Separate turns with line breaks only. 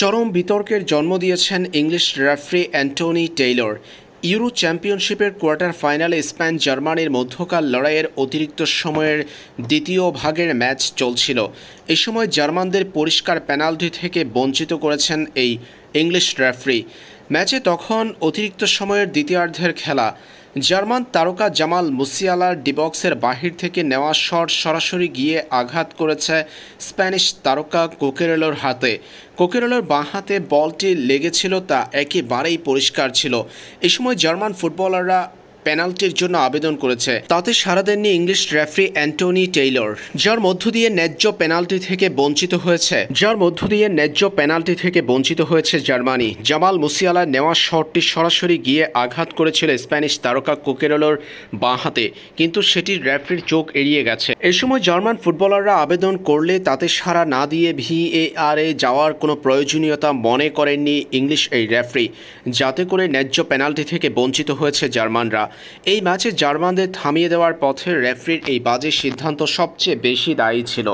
চরম বিতর্কের জন্ম দিয়েছেন English referee Anthony Taylor Euro চ্যাম্পিয়নশিপের কোয়ার্টার ফাইনালে স্পেন জার্মানির মধ্যকার লড়াইয়ের অতিরিক্ত সময়ের দ্বিতীয় ভাগের ম্যাচ চলছিল এ সময় জার্মানদের পরিষ্কার পেনাল্টি থেকে বঞ্চিত করেছেন এই ইংলিশ রেফারি ম্যাচে তখন অতিরিক্ত সময়ের দ্বিতীয়ার্ধের খেলা জার্মান তারকা জামাল মুসিয়ালার ডিবক্সের বাহির থেকে নেওয়া শট সরাসরি গিয়ে আঘাত করেছে স্প্যানিশ তারকা কোকেরেলোর হাতে কোকেরেলোর বাঁ হাতে বলটি লেগেছিল তা একেবারেই পরিষ্কার ছিল এ সময় জার্মান ফুটবলাররা পেনাল্টির জন্য আবেদন করেছে তাতে সারা দেননি ইংলিশ রেফারি অ্যান্টনি টেইলর যার মধ্য দিয়ে ন্যায্য পেনাল্টি থেকে বঞ্চিত হয়েছে যার মধ্য দিয়ে ন্যায্য পেনাল্টি থেকে বঞ্চিত হয়েছে জার্মানি জামাল মুসিয়ালা নেওয়া শটটি সরাসরি গিয়ে আঘাত করেছিল স্প্যানিশ তারকা কোকেরলোর বাঁহাতে কিন্তু সেটি রেফারির চোখ এড়িয়ে গেছে এ সময় জার্মান ফুটবলাররা আবেদন করলে তাতে সাড়া না দিয়ে এ যাওয়ার কোনো প্রয়োজনীয়তা মনে করেননি ইংলিশ এই রেফারি যাতে করে ন্যায্য পেনাল্টি থেকে বঞ্চিত হয়েছে জার্মানরা এই ম্যাচে জার্মানদের থামিয়ে দেওয়ার পথে রেফরির এই বাজে সিদ্ধান্ত সবচেয়ে বেশি দায়ী ছিল